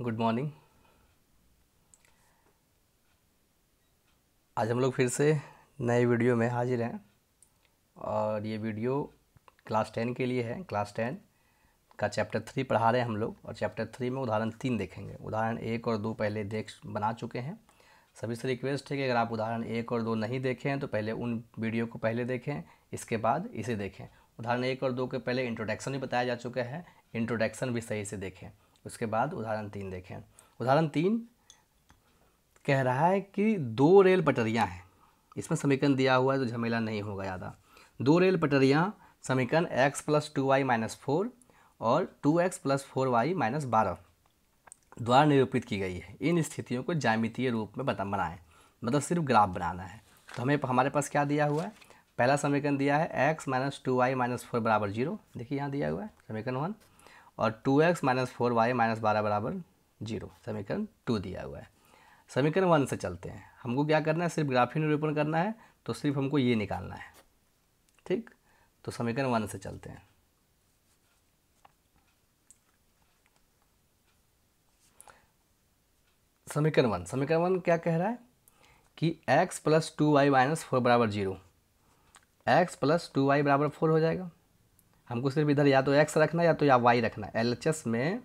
good morning आज हम लोग फिर से नए वीडियो में हाजिर हैं और ये वीडियो क्लास टेन के लिए है क्लास टेन का चैप्टर थ्री पढ़ा रहे हैं हम लोग और चैप्टर थ्री में उदाहरण तीन देखेंगे उदाहरण एक और दो पहले देख बना चुके हैं सभी से रिक्वेस्ट है कि अगर आप उदाहरण एक और दो नहीं देखे हैं तो पहले उन वीडियो को पहले देखें इसके बाद इसे देखें उदाहरण एक और दो के पहले इंट्रोडक्शन भी बताया जा चुका है इंट्रोडक्शन भी सही से देखें उसके बाद उदाहरण तीन देखें उदाहरण तीन कह रहा है कि दो रेल पटरियाँ हैं इसमें समीकरण दिया हुआ है तो झमेला नहीं होगा ज़्यादा दो रेल पटरियाँ समीकरण x plus two Y minus four और two x plus four Y minus बारह द्वारा निरूपित की गई है इन स्थितियों को जामितीय रूप में बता बनाएं मतलब सिर्फ ग्राफ बनाना है तो हमें हमारे पास क्या दिया हुआ है पहला समीकरण दिया है x minus two Y minus four बराबर जीरो देखिए यहाँ दिया हुआ है समीकरण वन और two x minus four Y minus बारह बराबर जीरो समीकरण टू दिया हुआ है समीकरण वन से चलते हैं हमको क्या करना है सिर्फ ग्राफी निरूपण करना है तो सिर्फ हमको ये निकालना है ठीक तो समीकरण वन से चलते हैं समीकरण वन समीकरण वन क्या कह रहा है कि x plus two Y minus four बराबर zero X plus two Y बराबर फोर हो जाएगा हमको सिर्फ इधर या तो एक्स रखना या तो या वाई रखना है एल में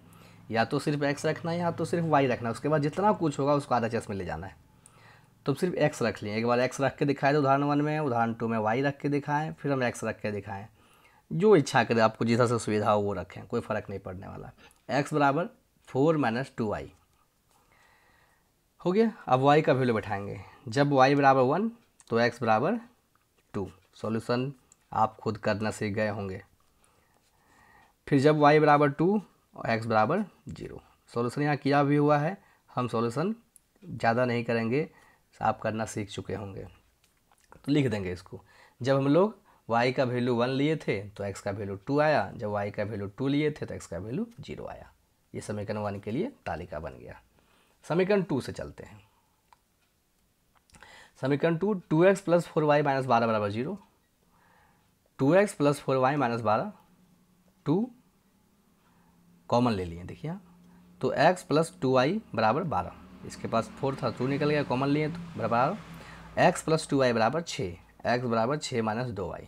या तो सिर्फ एक्स रखना है या तो सिर्फ वाई रखना है उसके बाद जितना कुछ होगा उसको आधा चेस में ले जाना है तो सिर्फ एक्स रख लिए एक बार एक्स रख के दिखाए तो उदाहरण वन में उदाहरण टू में वाई रख के दिखाएं फिर हम एक्स रख के दिखाएं जो इच्छा करें आपको जिस से सुविधा हो वो रखें कोई फ़र्क नहीं पड़ने वाला एक्स बराबर फोर माइनस टू वाई हो गया अब वाई का वैल्यू बैठाएंगे जब वाई बराबर वन तो एक्स बराबर टू सॉल्यूशन आप खुद करना सीख गए होंगे फिर जब y बराबर टू और x बराबर जीरो सोल्यूशन यहाँ किया भी हुआ है हम सोल्यूशन ज़्यादा नहीं करेंगे आप करना सीख चुके होंगे तो लिख देंगे इसको जब हम लोग y का वैल्यू वन लिए थे तो x का वैल्यू टू आया जब y का वैल्यू टू लिए थे तो x का वैल्यू जीरो आया ये समीकरण वन के लिए तालिका बन गया समीकरण टू से चलते हैं समीकरण two two x plus four Y minus बारह बराबर zero two x plus four Y minus बारह टू कॉमन ले लिए देखिए तो x प्लस टू आई बराबर बारह इसके पास फोर था टू निकल गया कॉमन लिए तो बराबर एक्स प्लस टू आई बराबर छः एक्स बराबर छः माइनस दो आई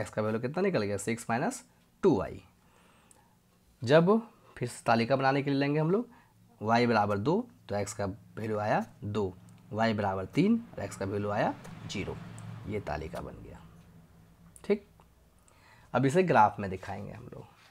एक्स का वैल्यू कितना निकल गया सिक्स माइनस टू आई जब फिर तालिका बनाने के लिए लेंगे हम लोग वाई बराबर दो तो एक्स का वैल्यू आया दो वाई बराबर तीन और तो एक्स का वैल्यू आया जीरो ये तालिका बन गया ठीक अब इसे ग्राफ में दिखाएंगे हम लोग